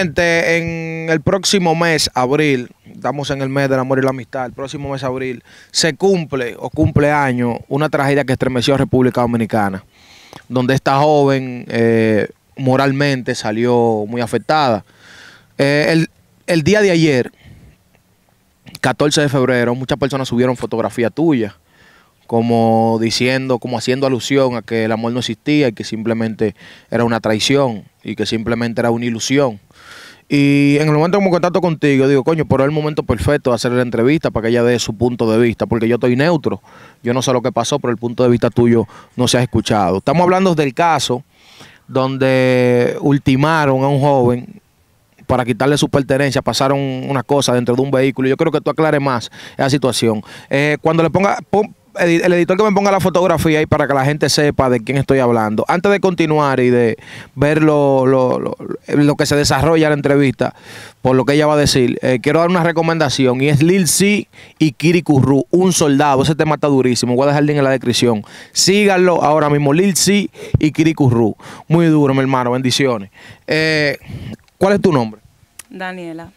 en el próximo mes, abril, estamos en el mes del amor y la amistad, el próximo mes, abril, se cumple o cumple año una tragedia que estremeció a República Dominicana, donde esta joven eh, moralmente salió muy afectada. Eh, el, el día de ayer, 14 de febrero, muchas personas subieron fotografía tuya, como diciendo, como haciendo alusión a que el amor no existía y que simplemente era una traición y que simplemente era una ilusión. Y en el momento como contacto contigo, digo, coño, pero el momento perfecto de hacer la entrevista para que ella dé su punto de vista, porque yo estoy neutro. Yo no sé lo que pasó, pero el punto de vista tuyo no se ha escuchado. Estamos hablando del caso donde ultimaron a un joven para quitarle su pertenencia, pasaron una cosa dentro de un vehículo. Yo creo que tú aclares más esa situación. Eh, cuando le ponga, el editor que me ponga la fotografía ahí para que la gente sepa de quién estoy hablando. Antes de continuar y de ver lo, que se desarrolla en la entrevista, por lo que ella va a decir, eh, quiero dar una recomendación y es Lil C y Kiri un soldado. Ese tema está durísimo. Voy a dejar el link en la descripción. Síganlo ahora mismo, Lil C y Kiri Muy duro, mi hermano. Bendiciones. Eh, ¿Cuál es tu nombre? Daniela.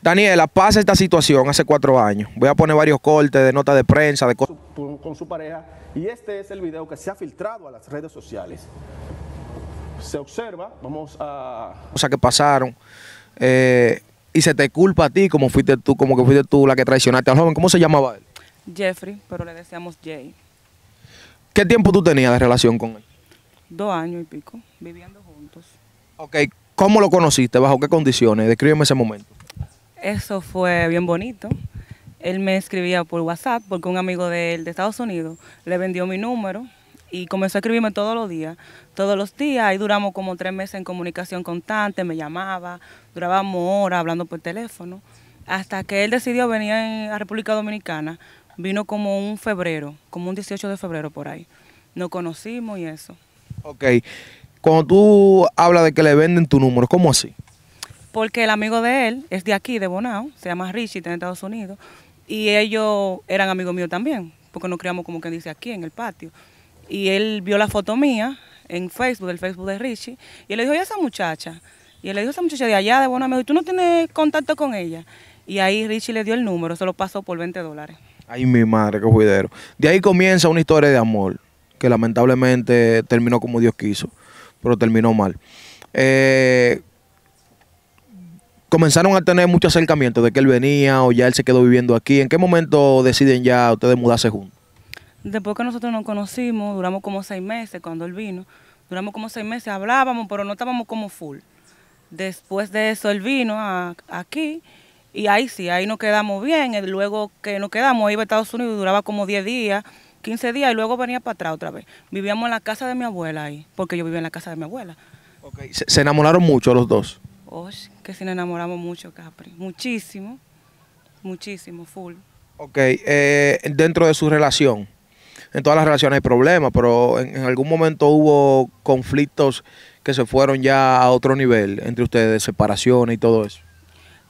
Daniela, pasa esta situación hace cuatro años. Voy a poner varios cortes de nota de prensa, de cosas. Con su pareja, y este es el video que se ha filtrado a las redes sociales. Se observa, vamos a. Cosas que pasaron. Eh, y se te culpa a ti, como fuiste tú, como que fuiste tú la que traicionaste al joven. ¿Cómo se llamaba él? Jeffrey, pero le decíamos Jay. ¿Qué tiempo tú tenías de relación con él? Dos años y pico, viviendo juntos. Ok, ¿cómo lo conociste? ¿Bajo qué condiciones? Descríbeme ese momento. Eso fue bien bonito. Él me escribía por WhatsApp porque un amigo de él de Estados Unidos le vendió mi número y comenzó a escribirme todos los días. Todos los días, ahí duramos como tres meses en comunicación constante, me llamaba, durábamos horas hablando por teléfono. Hasta que él decidió venir a República Dominicana, vino como un febrero, como un 18 de febrero por ahí. Nos conocimos y eso. Ok, cuando tú hablas de que le venden tu número, ¿cómo así? porque el amigo de él es de aquí, de Bonao, se llama Richie, está en Estados Unidos, y ellos eran amigos míos también, porque nos criamos como que dice aquí, en el patio. Y él vio la foto mía en Facebook, el Facebook de Richie, y le dijo, ¿y esa muchacha? Y él le dijo, esa muchacha de allá, de Bonao, me dijo, ¿tú no tienes contacto con ella? Y ahí Richie le dio el número, se lo pasó por 20 dólares. Ay, mi madre, qué juidero. De ahí comienza una historia de amor, que lamentablemente terminó como Dios quiso, pero terminó mal. Eh, comenzaron a tener mucho acercamiento de que él venía o ya él se quedó viviendo aquí? ¿En qué momento deciden ya ustedes mudarse juntos? Después que nosotros nos conocimos, duramos como seis meses cuando él vino. Duramos como seis meses, hablábamos, pero no estábamos como full. Después de eso, él vino aquí y ahí sí, ahí nos quedamos bien. Eh, luego que nos quedamos, iba a Estados Unidos, duraba como 10 días, 15 días y luego venía para atrás otra vez. Vivíamos en la casa de mi abuela ahí, porque yo vivía en la casa de mi abuela. ¿Se enamoraron mucho los dos? que si nos enamoramos mucho, Capri. Muchísimo, muchísimo, full. Ok, eh, dentro de su relación, en todas las relaciones hay problemas, pero en, algún momento hubo conflictos que se fueron ya a otro nivel entre ustedes, separaciones y todo eso.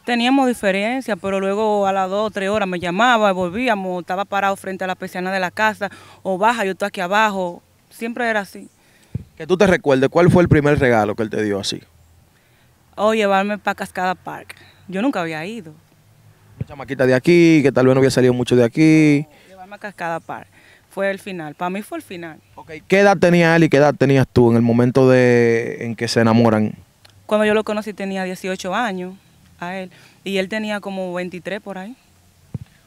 Teníamos diferencias, pero luego a las dos o tres horas me llamaba, volvíamos, estaba parado frente a la persiana de la casa, o baja, yo estoy aquí abajo. Siempre era así. Que tú te recuerdes, ¿cuál fue el primer regalo que él te dio así? o llevarme para Cascada Park. Yo nunca había ido. Mucha chamaquita de aquí, que tal vez no había salido mucho de aquí. llevarme a Cascada Park. Fue el final. Para mí fue el final. ¿Qué edad tenía él y qué edad tenías tú en el momento de en que se enamoran? Cuando yo lo conocí tenía 18 años a él. Y él tenía como 23 por ahí.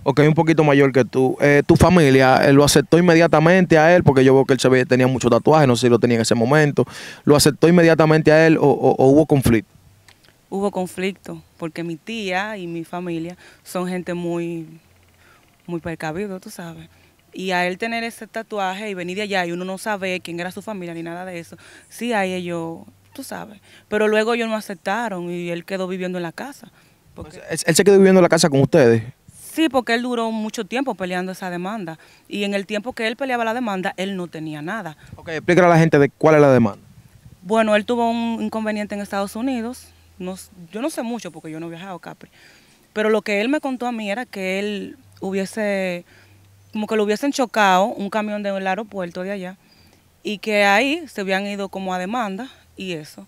Ok, un poquito mayor que tú. Eh, ¿Tu familia eh, lo aceptó inmediatamente a él? Porque yo veo que él tenía mucho tatuajes, no sé si lo tenía en ese momento. ¿Lo aceptó inmediatamente a él o hubo conflicto? hubo conflicto, porque mi tía y mi familia son gente muy, muy percabido, tú sabes. Y a él tener ese tatuaje y venir de allá y uno no sabe quién era su familia ni nada de eso, sí, ahí ellos, tú sabes. Pero luego ellos no aceptaron y él quedó viviendo en la casa. Porque... ¿Él, se quedó viviendo en la casa con ustedes? Sí, porque él duró mucho tiempo peleando esa demanda. Y en el tiempo que él peleaba la demanda, él no tenía nada. Ok, explícale a la gente de cuál es la demanda. Bueno, él tuvo un inconveniente en Estados Unidos, yo no sé mucho porque yo no he viajado a Capri, pero lo que él me contó a mí era que él hubiese, como que lo hubiesen chocado un camión del aeropuerto de allá y que ahí se habían ido como a demanda y eso.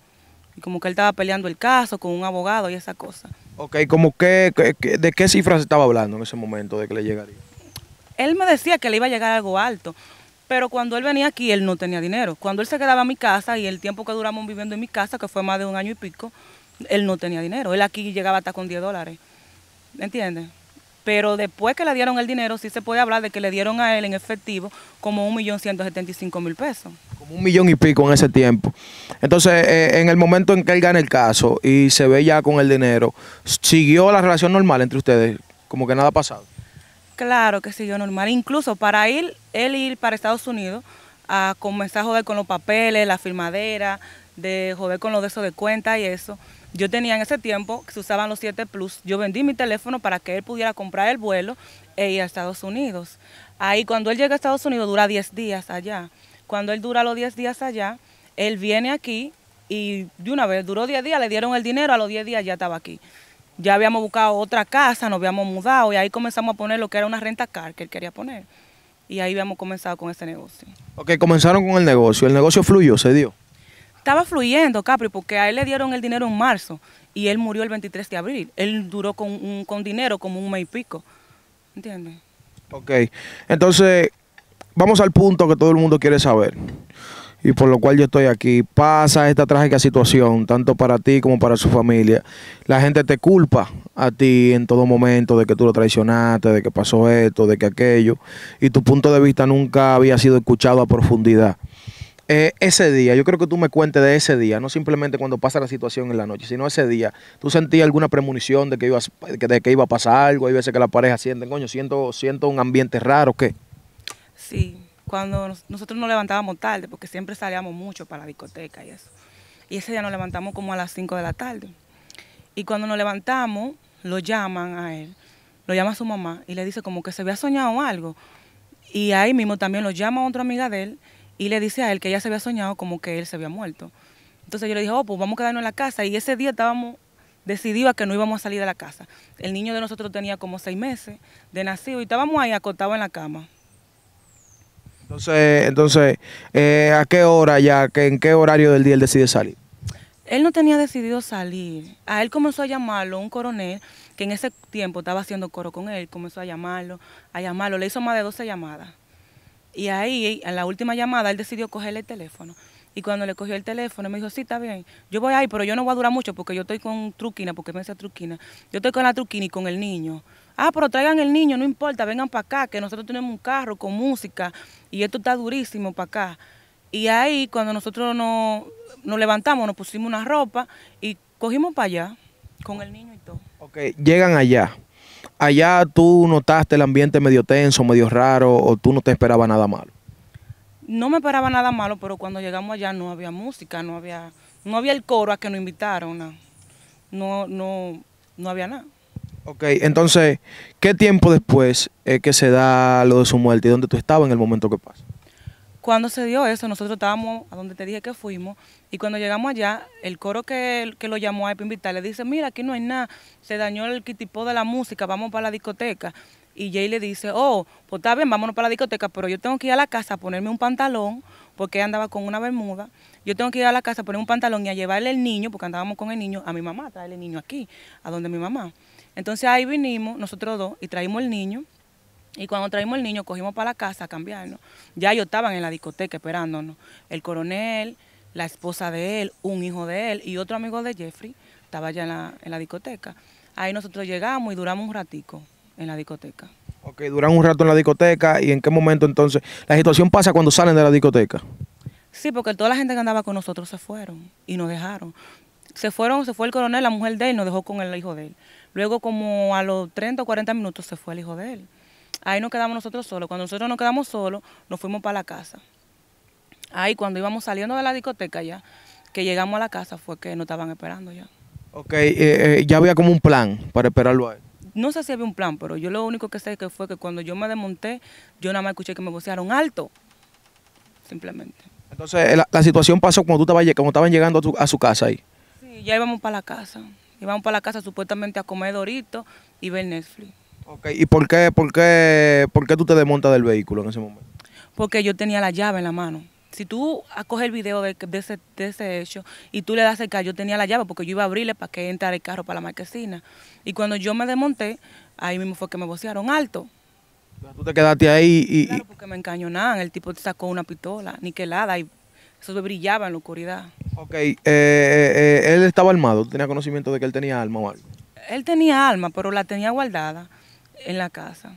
Y como que él estaba peleando el caso con un abogado y esa cosa. Ok, como que, ¿de qué cifras estaba hablando en ese momento de que le llegaría? Él me decía que le iba a llegar algo alto, pero cuando él venía aquí él no tenía dinero. Cuando él se quedaba en mi casa y el tiempo que duramos viviendo en mi casa, que fue más de un año y pico, él no tenía dinero. Él aquí llegaba hasta con 10 dólares. ¿me ¿Entiendes? Pero después que le dieron el dinero, sí se puede hablar de que le dieron a él en efectivo como un millón ciento mil pesos. Como un millón y pico en ese tiempo. Entonces, eh, en el momento en que él gana el caso y se ve ya con el dinero, ¿siguió la relación normal entre ustedes? Como que nada ha pasado. Claro que siguió normal. Incluso para ir, él ir para Estados Unidos a comenzar a joder con los papeles, la firmadera, de joder con los de eso de cuenta y eso. Yo tenía en ese tiempo, se usaban los 7 Plus, yo vendí mi teléfono para que él pudiera comprar el vuelo e ir a Estados Unidos. Ahí cuando él llega a Estados Unidos dura 10 días allá. Cuando él dura los 10 días allá, él viene aquí y de una vez, duró 10 días, le dieron el dinero, a los 10 días ya estaba aquí. Ya habíamos buscado otra casa, nos habíamos mudado y ahí comenzamos a poner lo que era una renta car que él quería poner. Y ahí habíamos comenzado con ese negocio. Ok, comenzaron con el negocio. ¿El negocio fluyó, se dio? estaba fluyendo, Capri, porque a él le dieron el dinero en marzo y él murió el 23 de abril. Él duró con, con dinero como un mes y pico. ¿Entiendes? Ok. Entonces, vamos al punto que todo el mundo quiere saber y por lo cual yo estoy aquí. Pasa esta trágica situación, tanto para ti como para su familia. La gente te culpa a ti en todo momento de que tú lo traicionaste, de que pasó esto, de que aquello, y tu punto de vista nunca había sido escuchado a profundidad. Eh, ese día, yo creo que tú me cuentes de ese día, no simplemente cuando pasa la situación en la noche, sino ese día, ¿tú sentías alguna premonición de que, de que iba a pasar algo? Hay veces que la pareja siente, coño, siento, siento un ambiente raro, ¿qué? Sí, cuando nosotros nos levantábamos tarde, porque siempre salíamos mucho para la discoteca y eso. Y ese día nos levantamos como a las 5 de la tarde. Y cuando nos levantamos, lo llaman a él, lo llama a su mamá y le dice como que se había soñado algo. Y ahí mismo también lo llama a otra amiga de él y le dice a él que ella se había soñado como que él se había muerto. Entonces yo le dije, oh, pues vamos a quedarnos en la casa. Y ese día estábamos decididos a que no íbamos a salir de la casa. El niño de nosotros tenía como seis meses de nacido y estábamos ahí acostados en la cama. Entonces, entonces eh, ¿a qué hora ya, en qué horario del día él decide salir? Él no tenía decidido salir. A él comenzó a llamarlo un coronel que en ese tiempo estaba haciendo coro con él. Comenzó a llamarlo, a llamarlo. Le hizo más de 12 llamadas. Y ahí, en la última llamada, él decidió cogerle el teléfono. Y cuando le cogió el teléfono, me dijo, sí, está bien, yo voy ahí, pero yo no voy a durar mucho porque yo estoy con truquina, porque me dice truquina. Yo estoy con la truquina y con el niño. Ah, pero traigan el niño, no importa, vengan para acá, que nosotros tenemos un carro con música y esto está durísimo para acá. Y ahí, cuando nosotros nos, nos levantamos, nos pusimos una ropa y cogimos para allá con el niño y todo. Ok, llegan allá allá tú notaste el ambiente medio tenso, medio raro, o tú no te esperaba nada malo? No me esperaba nada malo, pero cuando llegamos allá no había música, no había, no había el coro a que nos invitaron, no, no, no, había nada. Ok, entonces, ¿qué tiempo después es que se da lo de su muerte y dónde tú estabas en el momento que pasa? Cuando se dio eso, nosotros estábamos a donde te dije que fuimos, y cuando llegamos allá, el coro que, que lo llamó a invitar le dice, mira, aquí no hay nada, se dañó el kitipo de la música, vamos para la discoteca. Y Jay le dice, oh, pues está bien, vámonos para la discoteca, pero yo tengo que ir a la casa a ponerme un pantalón, porque andaba con una bermuda. Yo tengo que ir a la casa a poner un pantalón y a llevarle el niño, porque andábamos con el niño, a mi mamá, traerle el niño aquí, a donde mi mamá. Entonces ahí vinimos nosotros dos y traímos el niño. Y cuando traímos el niño, cogimos para la casa a cambiarnos. Ya ellos estaban en la discoteca esperándonos. El coronel, la esposa de él, un hijo de él y otro amigo de Jeffrey estaba ya en la, en la discoteca. Ahí nosotros llegamos y duramos un ratico en la discoteca. Ok, duran un rato en la discoteca y en qué momento entonces la situación pasa cuando salen de la discoteca. Sí, porque toda la gente que andaba con nosotros se fueron y nos dejaron. Se fueron, se fue el coronel, la mujer de él, nos dejó con el hijo de él. Luego como a los 30 o 40 minutos se fue el hijo de él ahí nos quedamos nosotros solos. Cuando nosotros nos quedamos solos, nos fuimos para la casa. Ahí cuando íbamos saliendo de la discoteca ya, que llegamos a la casa, fue que nos estaban esperando ya. Ok, eh, eh, ya había como un plan para esperarlo a él. No sé si había un plan, pero yo lo único que sé que fue que cuando yo me desmonté, yo nada más escuché que me vocearon alto, simplemente. Entonces, eh, la, situación pasó cuando tú estabas, cuando estaban llegando a, a su casa ahí. Sí, ya íbamos para la casa. Íbamos para la casa supuestamente a comer doritos y ver Netflix. Okay, ¿y por qué, por, qué, tú te desmontas del vehículo en ese momento? Porque yo tenía la llave en la mano. Si tú acoges el video de, ese, de ese hecho y tú le das el carro, yo tenía la llave porque yo iba a abrirle para que entrara el carro para la marquesina. Y cuando yo me desmonté, ahí mismo fue que me vocearon alto. Tú te quedaste ahí y... Claro, porque me encañonaban. El tipo sacó una pistola niquelada y eso brillaba en la oscuridad. Ok, eh, eh, eh, él estaba armado. ¿Tú tenías conocimiento de que él tenía alma o algo? Él tenía alma, pero la tenía guardada en la casa.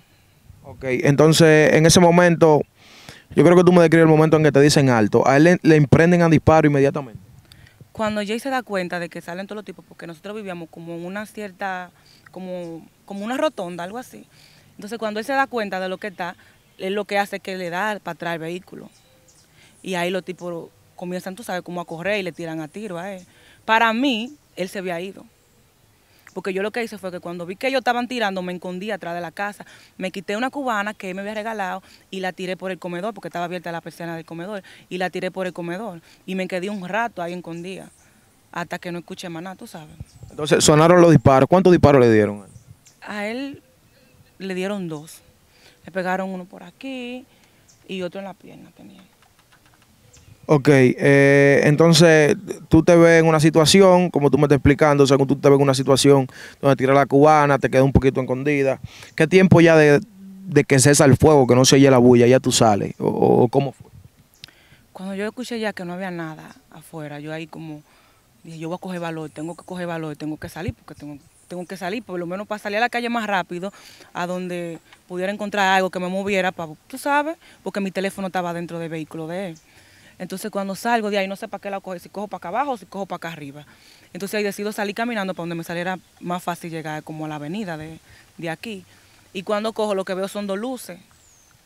Ok, entonces en ese momento, yo creo que tú me describes el momento en que te dicen alto. ¿A él le, imprenden emprenden a disparo inmediatamente? Cuando Jay se da cuenta de que salen todos los tipos, porque nosotros vivíamos como una cierta, como, como una rotonda, algo así. Entonces cuando él se da cuenta de lo que está, es lo que hace que le da para atrás el vehículo. Y ahí los tipos comienzan, tú sabes, como a correr y le tiran a tiro a él. Para mí, él se había ido. Porque yo lo que hice fue que cuando vi que ellos estaban tirando, me escondí atrás de la casa. Me quité una cubana que él me había regalado y la tiré por el comedor, porque estaba abierta la persiana del comedor, y la tiré por el comedor. Y me quedé un rato ahí escondida, hasta que no escuché más nada, tú sabes. Entonces, sonaron los disparos. ¿Cuántos disparos le dieron? A él le dieron dos. Le pegaron uno por aquí y otro en la pierna tenía. Ok, eh, entonces tú te ves en una situación, como tú me estás explicando, o según tú te ves en una situación donde tiras la cubana, te queda un poquito escondida. ¿Qué tiempo ya de, que cesa el fuego, que no se oye la bulla, ya tú sales? ¿O, cómo fue? Cuando yo escuché ya que no había nada afuera, yo ahí como dije, yo voy a coger valor, tengo que coger valor, tengo que salir porque tengo, tengo que salir, por lo menos para salir a la calle más rápido, a donde pudiera encontrar algo que me moviera, para, tú sabes, porque mi teléfono estaba dentro del vehículo de él. Entonces cuando salgo de ahí no sé para qué la cojo, si cojo para acá abajo o si cojo para acá arriba. Entonces ahí decido salir caminando para donde me saliera más fácil llegar como a la avenida de, de aquí. Y cuando cojo lo que veo son dos luces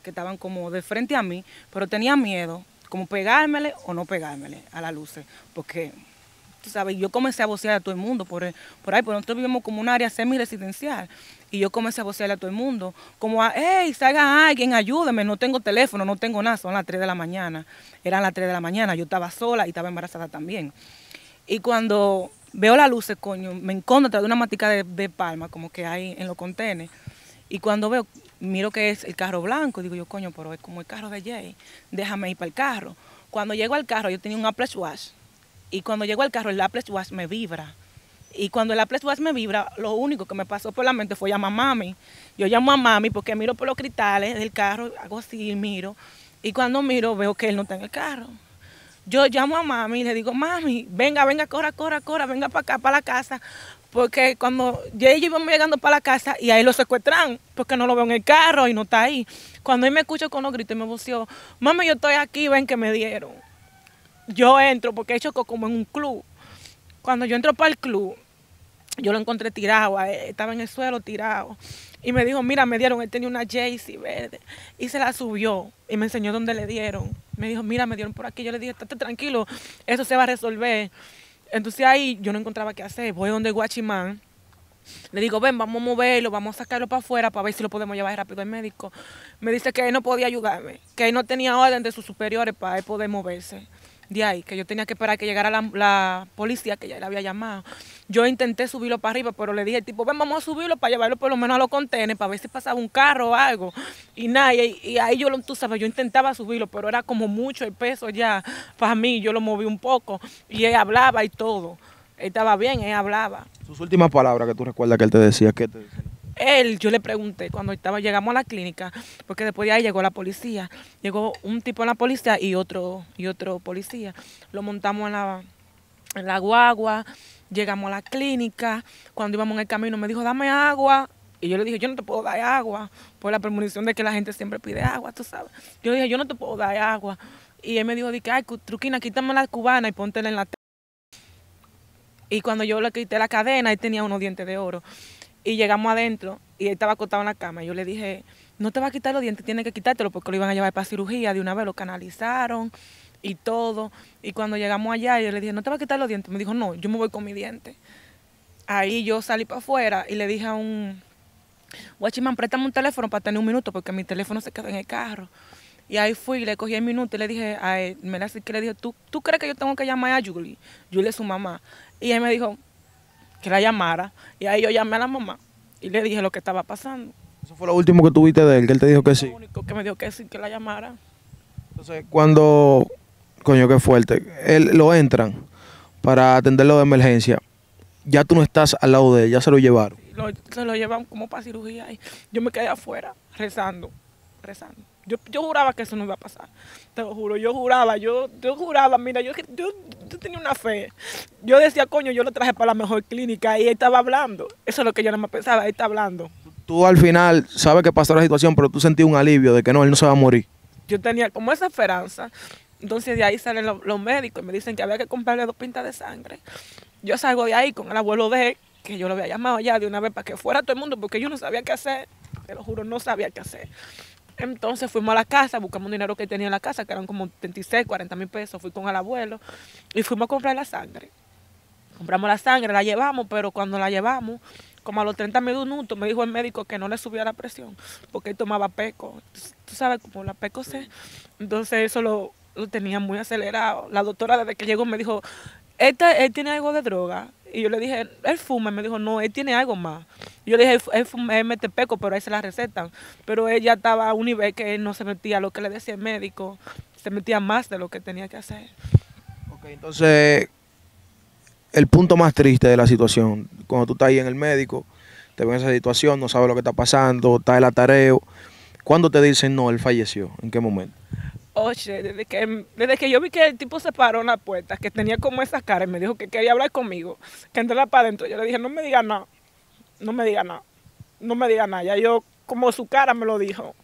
que estaban como de frente a mí, pero tenía miedo como pegármele o no pegármele a las luces, porque tú sabes, yo comencé a vocear a todo el mundo por, por ahí, porque nosotros vivimos como un área semi-residencial. Y yo comencé a vocear a todo el mundo, como, a, hey, salga alguien, ayúdame, no tengo teléfono, no tengo nada, son las 3 de la mañana. Eran las 3 de la mañana, yo estaba sola y estaba embarazada también. Y cuando veo las luces, coño, me encontro detrás de una matica de, de, palma, como que hay en los contenedores. Y cuando veo, miro que es el carro blanco, digo yo, coño, pero es como el carro de Jay, déjame ir para el carro. Cuando llego al carro, yo tenía un Apple Watch y cuando llego al carro, el Apple Watch me vibra. Y cuando el Apple Watch me vibra, lo único que me pasó por la mente fue llamar a mami. Yo llamo a mami porque miro por los cristales del carro, hago así, miro. Y cuando miro, veo que él no está en el carro. Yo llamo a mami y le digo, mami, venga, venga, corra, corra, corra, venga para acá, para la casa. Porque cuando yo y llegando para la casa y ahí lo secuestran, porque no lo veo en el carro y no está ahí. Cuando él me escucha con los gritos me buceó, mami, yo estoy aquí, ven que me dieron yo entro, porque he hecho como en un club. Cuando yo entro para el club, yo lo encontré tirado, eh, estaba en el suelo tirado. Y me dijo, mira, me dieron, él tenía una Jaycee verde. Y se la subió y me enseñó dónde le dieron. Me dijo, mira, me dieron por aquí. Yo le dije, estate tranquilo, eso se va a resolver. Entonces ahí yo no encontraba qué hacer. Voy donde guachimán. Le digo, ven, vamos a moverlo, vamos a sacarlo para afuera para ver si lo podemos llevar rápido al médico. Me dice que él no podía ayudarme, que él no tenía orden de sus superiores para él poder moverse de ahí, que yo tenía que esperar que llegara la, la policía que ya le había llamado. Yo intenté subirlo para arriba, pero le dije tipo, ven, vamos a subirlo para llevarlo por lo menos a los contenedores, para ver si pasaba un carro o algo. Y nada, y, ahí yo, tú sabes, yo intentaba subirlo, pero era como mucho el peso ya para mí, yo lo moví un poco y él hablaba y todo. Él estaba bien, él hablaba. Sus últimas palabras que tú recuerdas que él te decía, ¿qué te decía? él, yo le pregunté cuando estaba, llegamos a la clínica, porque después de ahí llegó la policía. Llegó un tipo de la policía y otro, y otro policía. Lo montamos en la, guagua, llegamos a la clínica. Cuando íbamos en el camino me dijo, dame agua. Y yo le dije, yo no te puedo dar agua, por la premonición de que la gente siempre pide agua, tú sabes. Yo le dije, yo no te puedo dar agua. Y él me dijo, ay, Truquina, quítame la cubana y póntela en la... Y cuando yo le quité la cadena, él tenía unos dientes de oro y llegamos adentro y él estaba acostado en la cama. Yo le dije, no te va a quitar los dientes, tiene que quitártelo porque lo iban a llevar para cirugía. De una vez lo canalizaron y todo. Y cuando llegamos allá, yo le dije, no te va a quitar los dientes. Me dijo, no, yo me voy con mi diente. Ahí yo salí para afuera y le dije a un guachimán, préstame un teléfono para tener un minuto porque mi teléfono se quedó en el carro. Y ahí fui, le cogí el minuto y le dije a él, me la que le dije, ¿Tú, ¿tú crees que yo tengo que llamar a Julie? Julie es su mamá. Y él me dijo, que la llamara. Y ahí yo llamé a la mamá y le dije lo que estaba pasando. ¿Eso fue lo último que tuviste de él, que él te dijo que sí? Lo único que me dijo que sí, que la llamara. Entonces, cuando, coño, qué fuerte, él, lo entran para atenderlo de emergencia, ya tú no estás al lado de él, ya se lo llevaron. se lo llevan como para cirugía y yo me quedé afuera rezando, rezando. Yo, juraba que eso no iba a pasar. Te lo juro, yo juraba, yo, yo juraba, mira, yo, tenía una fe. Yo decía, coño, yo lo traje para la mejor clínica y él estaba hablando. Eso es lo que yo no me pensaba, él estaba hablando. Tú al final sabes que pasó la situación, pero tú sentí un alivio de que no, él no se va a morir. Yo tenía como esa esperanza. Entonces de ahí salen los, los médicos y me dicen que había que comprarle dos pintas de sangre. Yo salgo de ahí con el abuelo de él, que yo lo había llamado ya de una vez para que fuera todo el mundo, porque yo no sabía qué hacer. Te lo juro, no sabía qué hacer. Entonces fuimos a la casa, buscamos dinero que tenía en la casa, que eran como 36, 40 mil pesos. Fui con el abuelo y fuimos a comprar la sangre. Compramos la sangre, la llevamos, pero cuando la llevamos, como a los 30 minutos, me dijo el médico que no le subía la presión, porque él tomaba peco. Tú sabes, como la peco se. Entonces eso lo, lo tenía muy acelerado. La doctora, desde que llegó, me dijo: este, él tiene algo de droga y yo le dije, él fuma. Y me dijo, no, él tiene algo más. Yo le dije, él, mete peco, pero ahí se la recetan. Pero él ya estaba a un nivel que él no se metía lo que le decía el médico. Se metía más de lo que tenía que hacer. Ok, entonces, el punto más triste de la situación, cuando tú estás ahí en el médico, te en esa situación, no sabes lo que está pasando, está el atareo. ¿Cuándo te dicen, no, él falleció? ¿En qué momento? desde que, yo vi que el tipo se paró en la puerta, que tenía como esas caras, y me dijo que quería hablar conmigo, que entrara para adentro, yo le dije, no me diga nada, no me diga nada, no me diga nada. Ya yo, como su cara me lo dijo,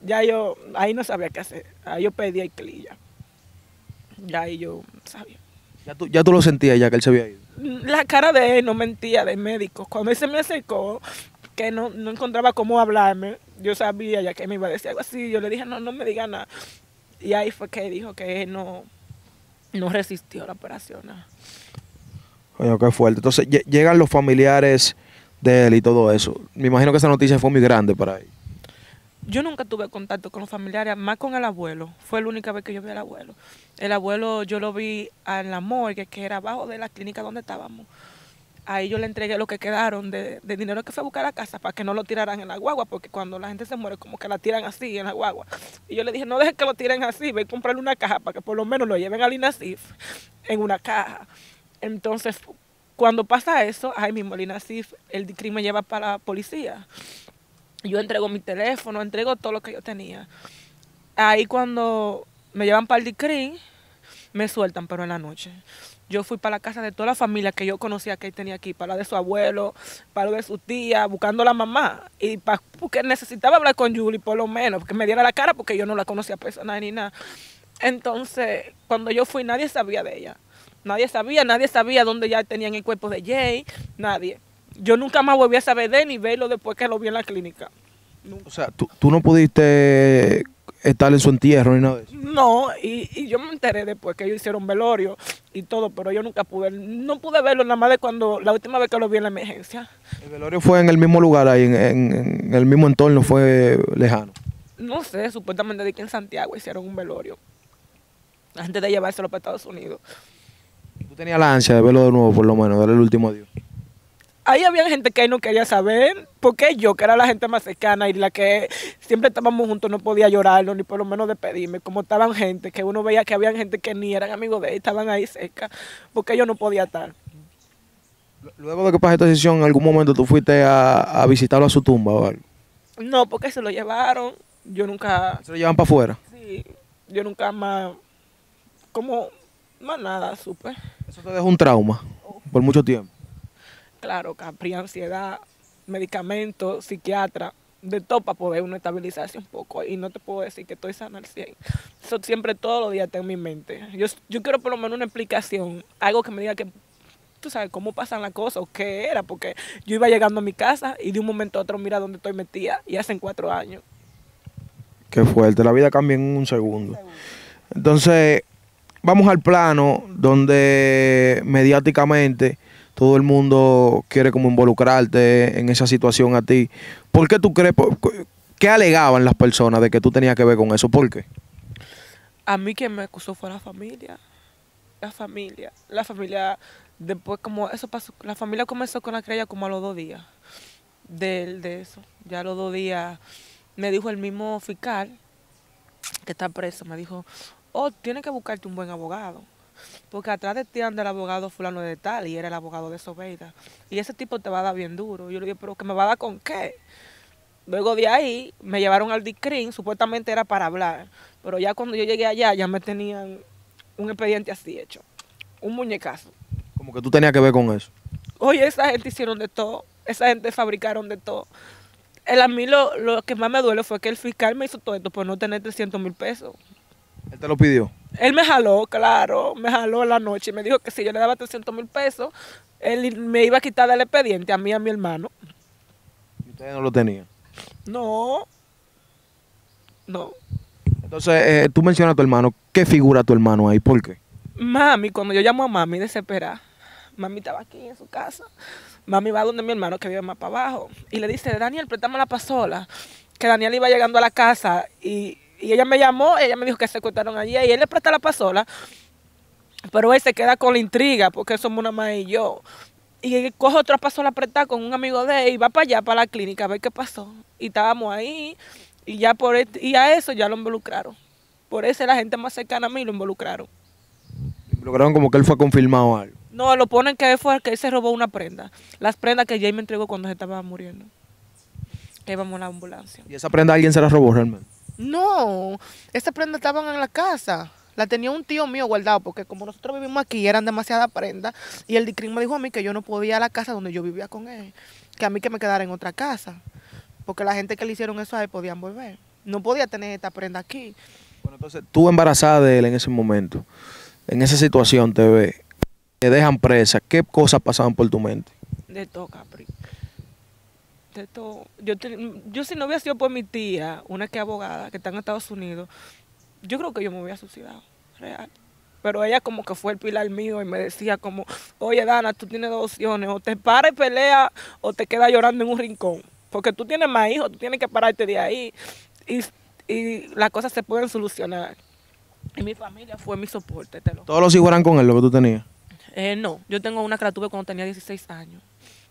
ya yo, ahí no sabía qué hacer, ahí yo pedí el clilla. Ya ahí yo sabía. Ya tú, lo sentías ya que él se había ido. La cara de él no mentía, de médico. Cuando él se me acercó, que no, no encontraba cómo hablarme, yo sabía ya que me iba a decir algo así. Yo le dije, no, no me diga nada. Y ahí fue que dijo que él no, no resistió la operación. Oye, qué fuerte. Entonces llegan los familiares de él y todo eso. Me imagino que esa noticia fue muy grande para él. Yo nunca tuve contacto con los familiares, más con el abuelo. Fue la única vez que yo vi al abuelo. El abuelo yo lo vi en la morgue, que era abajo de la clínica donde estábamos ahí yo le entregué lo que quedaron de, dinero que fue a buscar a la casa para que no lo tiraran en la guagua, porque cuando la gente se muere como que la tiran así en la guagua. Y yo le dije, no dejes que lo tiren así, ve a comprarle una caja para que por lo menos lo lleven al INASIF en una caja. Entonces, cuando pasa eso, ahí mismo el INASIF, el crimen me lleva para la policía. Yo entrego mi teléfono, entrego todo lo que yo tenía. Ahí cuando me llevan para el DICRIM, me sueltan, pero en la noche yo fui para la casa de toda la familia que yo conocía que él tenía aquí, para la de su abuelo, para la de su tía, buscando a la mamá. Y porque necesitaba hablar con Julie, por lo menos, que me diera la cara, porque yo no la conocía personal ni nada. Entonces, cuando yo fui, nadie sabía de ella. Nadie sabía, nadie sabía dónde ya tenían el cuerpo de Jay, nadie. Yo nunca más volví a saber de él ni verlo después que lo vi en la clínica. O sea, ¿tú, tú no pudiste estar en su entierro ni nada de eso. No, y, yo me enteré después que ellos hicieron velorio y todo, pero yo nunca pude, no pude verlo nada más de cuando, la última vez que lo vi en la emergencia. ¿El velorio fue en el mismo lugar ahí, en, en, el mismo entorno, fue lejano? No sé, supuestamente de que en Santiago hicieron un velorio, antes de llevárselo para Estados Unidos. ¿Tú tenías la ansia de verlo de nuevo, por lo menos, darle el último adiós? ahí había gente que no quería saber, porque yo, que era la gente más cercana y la que siempre estábamos juntos, no podía llorarlo, ni por lo menos despedirme, como estaban gente, que uno veía que había gente que ni eran amigos de él, estaban ahí cerca, porque yo no podía estar. Luego de que pasé esta decisión, ¿en algún momento tú fuiste a, visitarlo a su tumba o algo? No, porque se lo llevaron, yo nunca... ¿Se lo llevan para afuera? Sí, yo nunca más, como, más nada supe. Eso te dejó un trauma por mucho tiempo claro, Capri, ansiedad, medicamentos, psiquiatra, de todo para poder uno estabilizarse un poco. Y no te puedo decir que estoy sana al 100. Eso siempre todos los días tengo en mi mente. Yo, yo quiero por lo menos una explicación, algo que me diga que tú sabes cómo pasan las cosas o qué era, porque yo iba llegando a mi casa y de un momento a otro mira dónde estoy metida y hacen cuatro años. Qué fuerte, la vida cambia en un segundo. Entonces, vamos al plano donde mediáticamente todo el mundo quiere como involucrarte en esa situación a ti. ¿Por qué tú crees, qué alegaban las personas de que tú tenías que ver con eso? ¿Por qué? A mí quien me acusó fue la familia. La familia. La familia, después como eso pasó, la familia comenzó con la creya como a los dos días de, de eso. Ya a los dos días me dijo el mismo fiscal que está preso, me dijo, oh, tienes que buscarte un buen abogado porque atrás de ti anda el abogado fulano de tal y era el abogado de Sobeida. Y ese tipo te va a dar bien duro. Yo le dije, pero que me va a dar con qué. Luego de ahí me llevaron al DICRIN, supuestamente era para hablar, pero ya cuando yo llegué allá ya me tenían un expediente así hecho, un muñecazo. Como que tú tenías que ver con eso. Oye, esa gente hicieron de todo, esa gente fabricaron de todo. El, a mí lo, lo que más me duele fue que el fiscal me hizo todo esto por no tener 300 mil pesos. ¿Él te lo pidió? Él me jaló, claro, me jaló en la noche y me dijo que si yo le daba 300 mil pesos, él me iba a quitar del expediente a mí y a mi hermano. ¿Y ustedes no lo tenían? No, no. Entonces, eh, tú mencionas a tu hermano. ¿Qué figura tu hermano ahí? ¿Por qué? Mami, cuando yo llamo a mami desesperada, mami estaba aquí en su casa. Mami va donde mi hermano que vive más para abajo y le dice, Daniel, préstame la pasola. Que Daniel iba llegando a la casa y y ella me llamó, ella me dijo que se secuestraron allí y él le presta la pasola. Pero él se queda con la intriga porque somos una más y yo. Y él coge otra pasola prestada con un amigo de él y va para allá, para la clínica, a ver qué pasó. Y estábamos ahí y ya por e, a eso ya lo involucraron. Por eso la gente más cercana a mí lo involucraron. ¿Involucraron como que él fue confirmado algo? No, lo ponen que él fue que se robó una prenda. Las prendas que Jay me entregó cuando se estaba muriendo. Que íbamos a la ambulancia. ¿Y esa prenda alguien se la robó realmente? No, esa prenda estaban en la casa. La tenía un tío mío guardado porque como nosotros vivimos aquí eran demasiadas prendas y el DICRIM dijo a mí que yo no podía ir a la casa donde yo vivía con él, que a mí que me quedara en otra casa, porque la gente que le hicieron eso a él podían volver. No podía tener esta prenda aquí. Bueno, entonces tú embarazada de él en ese momento, en esa situación te ve, te dejan presa, ¿qué cosas pasaban por tu mente? De todo, Capri yo, yo si no hubiera sido por mi tía, una que es abogada, que está en Estados Unidos, yo creo que yo me hubiera suicidado, real. Pero ella como que fue el pilar mío y me decía como, oye Dana, tú tienes dos opciones, o te paras y pelea o te quedas llorando en un rincón, porque tú tienes más hijos, tú tienes que pararte de ahí y, las cosas se pueden solucionar. Y mi familia fue mi soporte. ¿Todos los hijos eran con él, lo que tú tenías? Eh, no, yo tengo una que la tuve cuando tenía 16 años,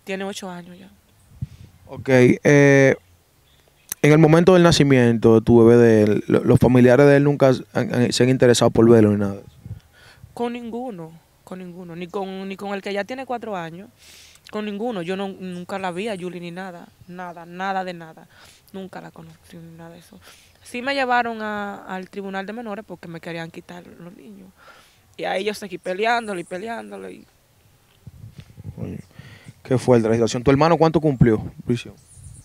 tiene 8 años ya. Ok, eh, en el momento del nacimiento de tu bebé, de los familiares de él nunca se han interesado por verlo ni nada. Con ninguno, con ninguno, ni con, ni con el que ya tiene cuatro años, con ninguno. Yo nunca la vi a Julie ni nada, nada, nada de nada. Nunca la conocí ni nada de eso. Sí me llevaron al tribunal de menores porque me querían quitar los niños. Y ahí yo seguí peleándolo y peleándolo. Y... Qué fuerte la situación. ¿Tu hermano cuánto cumplió prisión?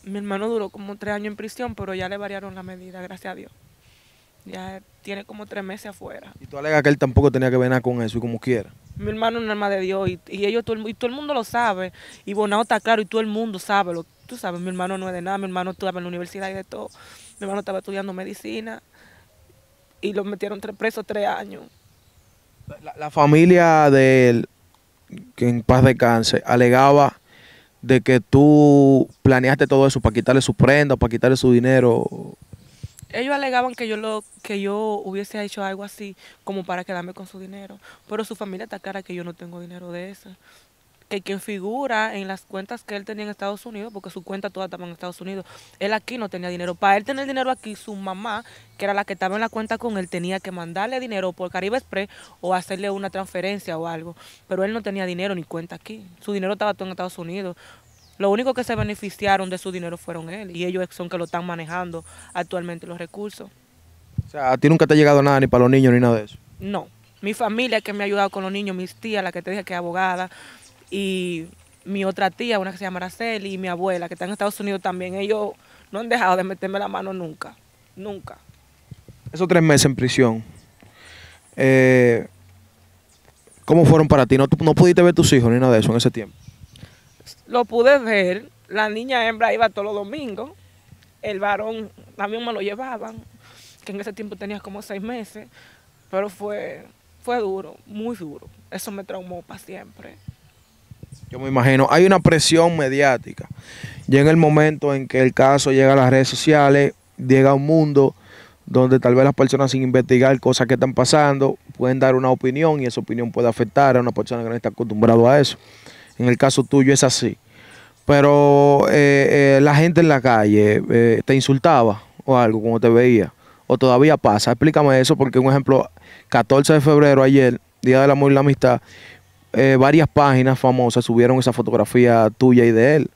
Mi hermano duró como tres años en prisión, pero ya le variaron la medida, gracias a Dios. Ya tiene como tres meses afuera. Y tú alegas que él tampoco tenía que ver con eso y como quiera. Mi hermano es un alma de Dios y, ellos todo el, mundo lo sabe. Y Bonao está claro y todo el mundo sabe. Lo, tú sabes, mi hermano no es de nada, mi hermano estaba en la universidad y de todo. Mi hermano estaba estudiando medicina y lo metieron tres tres años. La, la familia de él que en paz de cáncer, alegaba de que tú planeaste todo eso para quitarle su prenda, para quitarle su dinero. Ellos alegaban que yo lo que yo hubiese hecho algo así como para quedarme con su dinero, pero su familia está que yo no tengo dinero de eso que quien figura en las cuentas que él tenía en Estados Unidos, porque su cuenta toda estaba en Estados Unidos, él aquí no tenía dinero. Para él tener dinero aquí, su mamá, que era la que estaba en la cuenta con él, tenía que mandarle dinero por Caribe Express o hacerle una transferencia o algo. Pero él no tenía dinero ni cuenta aquí. Su dinero estaba todo en Estados Unidos. Lo único que se beneficiaron de su dinero fueron él y ellos son que lo están manejando actualmente los recursos. O sea, a ti nunca te ha llegado nada ni para los niños ni nada de eso. No. Mi familia que me ha ayudado con los niños, mis tías, la que te dije que es abogada, y mi otra tía, una que se llama Araceli, y mi abuela, que está en Estados Unidos también, ellos no han dejado de meterme la mano nunca, nunca. Esos tres meses en prisión, eh, ¿cómo fueron para ti? ¿No, pudiste ver tus hijos ni nada de eso en ese tiempo? Lo pude ver, la niña hembra iba todos los domingos, el varón también me lo llevaban, que en ese tiempo tenía como seis meses, pero fue, fue duro, muy duro. Eso me traumó para siempre. Yo me imagino, hay una presión mediática. y en el momento en que el caso llega a las redes sociales, llega a un mundo donde tal vez las personas sin investigar cosas que están pasando pueden dar una opinión y esa opinión puede afectar a una persona que no está acostumbrada a eso. En el caso tuyo es así. Pero eh, eh, la gente en la calle eh, te insultaba o algo como te veía. O todavía pasa. Explícame eso porque un ejemplo, 14 de febrero ayer, Día del Amor y la Amistad, eh, varias páginas famosas subieron esa fotografía tuya y de él,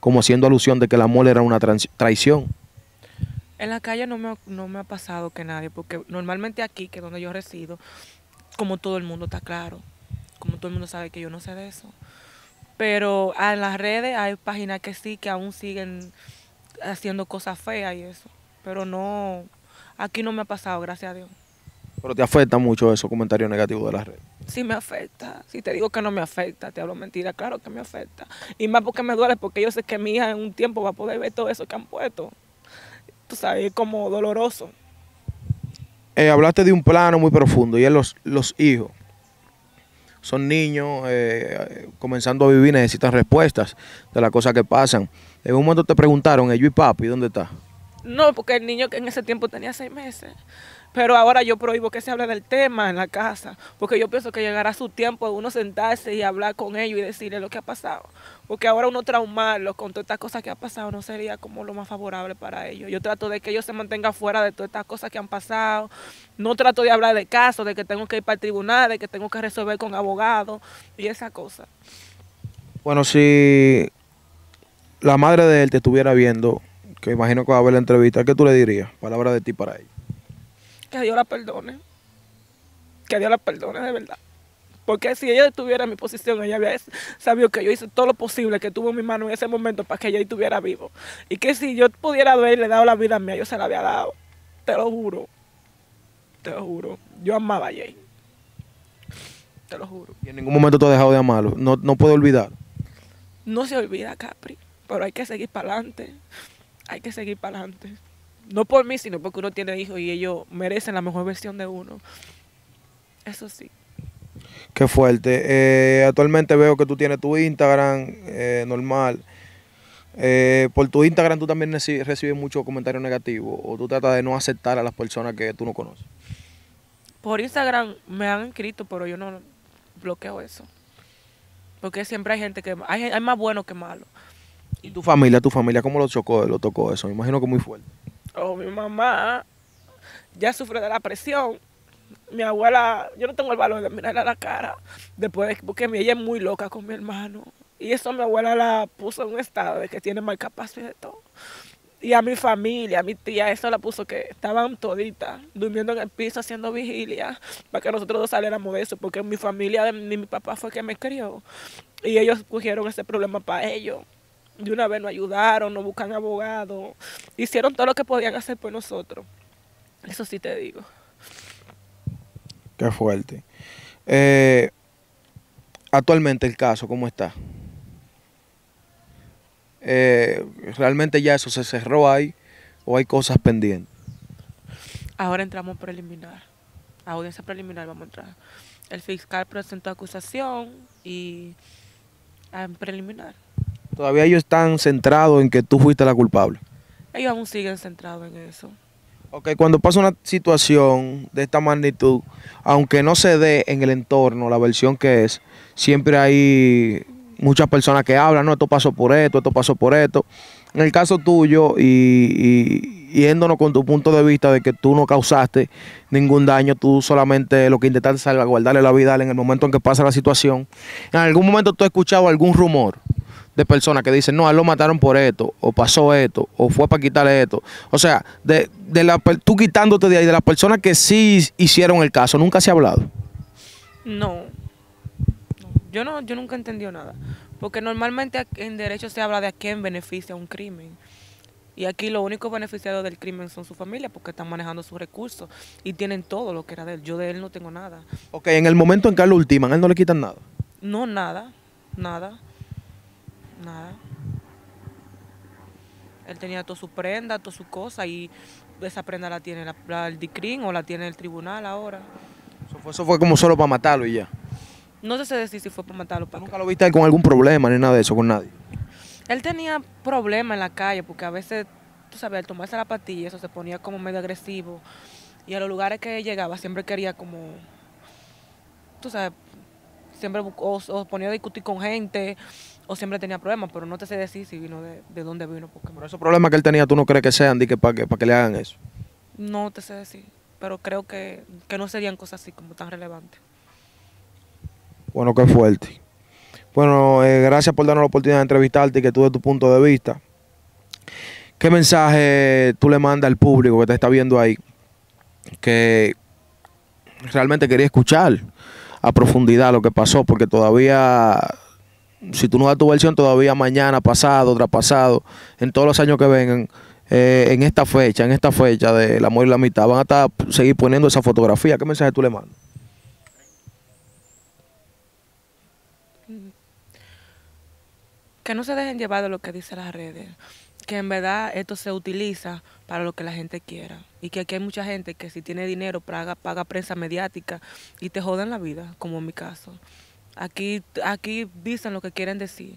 como haciendo alusión de que la mole era una traición. En la calle no me, no me ha pasado que nadie, porque normalmente aquí, que es donde yo resido, como todo el mundo está claro, como todo el mundo sabe que yo no sé de eso. Pero en las redes hay páginas que sí, que aún siguen haciendo cosas feas y eso. Pero no, aquí no me ha pasado, gracias a Dios. Pero te afecta mucho esos comentario negativo de las redes si me afecta. Si te digo que no me afecta, te hablo mentira, claro que me afecta. Y más porque me duele, porque yo sé que mi hija en un tiempo va a poder ver todo eso que han puesto. Tú sabes, es como doloroso. Eh, hablaste de un plano muy profundo y es los, los hijos. Son niños eh, comenzando a vivir, necesitan respuestas de las cosas que pasan. En un momento te preguntaron, ellos y papi, ¿dónde está? No, porque el niño que en ese tiempo tenía seis meses. Pero ahora yo prohíbo que se hable del tema en la casa, porque yo pienso que llegará su tiempo de uno sentarse y hablar con ellos y decirle lo que ha pasado. Porque ahora uno traumarlo con todas estas cosas que ha pasado no sería como lo más favorable para ellos. Yo trato de que ellos se mantengan fuera de todas estas cosas que han pasado. No trato de hablar de casos, de que tengo que ir para el tribunal, de que tengo que resolver con abogados y esa cosa. Bueno, si la madre de él te estuviera viendo, que imagino que va a ver la entrevista, ¿qué tú le dirías? Palabra de ti para ella. Que Dios la perdone. Que Dios la perdone, de verdad. Porque si ella estuviera en mi posición, ella había sabido que yo hice todo lo posible que tuvo mi mano en ese momento para que ella estuviera vivo. Y que si yo pudiera haberle dado la vida a mí, yo se la había dado. Te lo juro. Te lo juro. Yo amaba a Jay. Te lo juro. Y en ningún momento te has dejado de amarlo. No, no puedo olvidar. No se olvida, Capri. Pero hay que seguir para adelante. Hay que seguir para adelante no por mí, sino porque uno tiene hijos y ellos merecen la mejor versión de uno. Eso sí. Qué fuerte. Eh, actualmente veo que tú tienes tu Instagram eh, normal. Eh, por tu Instagram tú también recibes muchos comentarios negativos o tú tratas de no aceptar a las personas que tú no conoces. Por Instagram me han escrito, pero yo no bloqueo eso. Porque siempre hay gente que... Hay, hay más bueno que malo. ¿Y tu familia, tu familia, cómo lo chocó, lo tocó eso? Me imagino que muy fuerte o oh, mi mamá ya sufre de la presión. Mi abuela, yo no tengo el valor de mirarle a la cara después porque ella es muy loca con mi hermano. Y eso mi abuela la puso en un estado de que tiene mal capacidad de todo. Y a mi familia, a mi tía, eso la puso que estaban toditas, durmiendo en el piso, haciendo vigilia, para que nosotros dos saliéramos de eso, porque mi familia, ni mi papá fue que me crió. Y ellos cogieron ese problema para ellos de una vez nos ayudaron, nos buscan abogados, hicieron todo lo que podían hacer por nosotros. Eso sí te digo. Qué fuerte. Eh, actualmente el caso, ¿cómo está? Eh, ¿Realmente ya eso se cerró ahí o hay cosas pendientes? Ahora entramos preliminar. audiencia preliminar vamos a entrar. El fiscal presentó acusación y en preliminar. Todavía ellos están centrados en que tú fuiste la culpable. Ellos aún siguen centrados en eso. Ok, cuando pasa una situación de esta magnitud, aunque no se dé en el entorno la versión que es, siempre hay muchas personas que hablan, no, esto pasó por esto, esto pasó por esto. En el caso tuyo y, y yéndonos con tu punto de vista de que tú no causaste ningún daño, tú solamente lo que intentaste es guardarle la vida en el momento en que pasa la situación. ¿En algún momento tú has escuchado algún rumor? de personas que dicen, no, a lo mataron por esto, o pasó esto, o fue para quitarle esto. O sea, de, de la, tú quitándote de ahí, de las personas que sí hicieron el caso, nunca se ha hablado. No. Yo, no yo nunca entendí nada. Porque normalmente en derecho se habla de a quién beneficia un crimen. Y aquí los únicos beneficiados del crimen son su familia porque están manejando sus recursos y tienen todo lo que era de él. Yo de él no tengo nada. Ok, en el momento en que lo ultiman, ¿a él no le quitan nada? No, nada, nada. Nada. Él tenía toda su prenda, toda su cosa y esa prenda la tiene la, el DICRIN o la tiene el tribunal ahora. Eso fue, como solo para matarlo y ya. No sé si fue para matarlo. Para ¿Nunca lo viste con algún problema ni nada de eso con nadie? Él tenía problemas en la calle porque a veces, tú sabes, al tomarse la patilla eso se ponía como medio agresivo y a los lugares que llegaba siempre quería como, tú sabes, siempre o, ponía a discutir con gente o siempre tenía problemas, pero no te sé decir si vino de, dónde vino. Porque esos problemas que él tenía, ¿tú no crees que sean para que, le hagan eso? No te sé decir, pero creo que, no serían cosas así como tan relevantes. Bueno, qué fuerte. Bueno, eh, gracias por darnos la oportunidad de entrevistarte y que tú de tu punto de vista. ¿Qué mensaje tú le mandas al público que te está viendo ahí? Que realmente quería escuchar a profundidad lo que pasó, porque todavía si tú no das tu versión todavía mañana, pasado, traspasado, en todos los años que vengan, eh, en esta fecha, en esta fecha del de amor y la mitad, van a estar, seguir poniendo esa fotografía. ¿Qué mensaje tú le mandas? Que no se dejen llevar de lo que dicen las redes, que en verdad esto se utiliza para lo que la gente quiera y que aquí hay mucha gente que si tiene dinero paga, paga prensa mediática y te jodan la vida, como en mi caso. Aquí, aquí dicen lo que quieren decir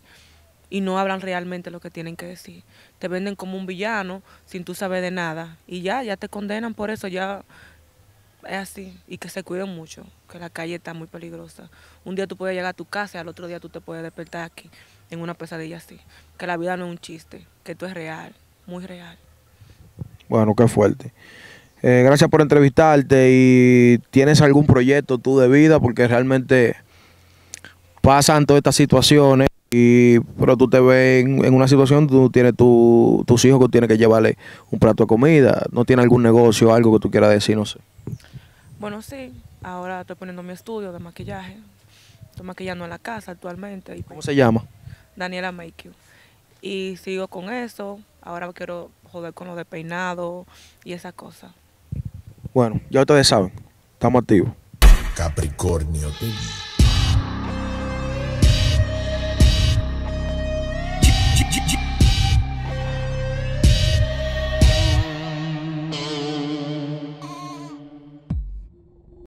y no hablan realmente lo que tienen que decir. Te venden como un villano sin tú saber de nada y ya, ya te condenan por eso, ya es así. Y que se cuiden mucho, que la calle está muy peligrosa. Un día tú puedes llegar a tu casa y al otro día tú te puedes despertar aquí en una pesadilla así. Que la vida no es un chiste, que esto es real, muy real. Bueno, qué fuerte. Eh, gracias por entrevistarte y tienes algún proyecto tú de vida porque realmente pasan todas estas situaciones, y, pero tú te ves en, una situación, tú tienes tu, tus hijos que tienes que llevarle un plato de comida, no tiene algún negocio, algo que tú quieras decir, no sé. Bueno, sí, ahora estoy poniendo mi estudio de maquillaje, estoy maquillando en la casa actualmente. ¿Cómo se llama? Daniela Make Y sigo con eso, ahora quiero joder con lo de peinado y esa cosa. Bueno, ya ustedes saben, estamos activos. Capricornio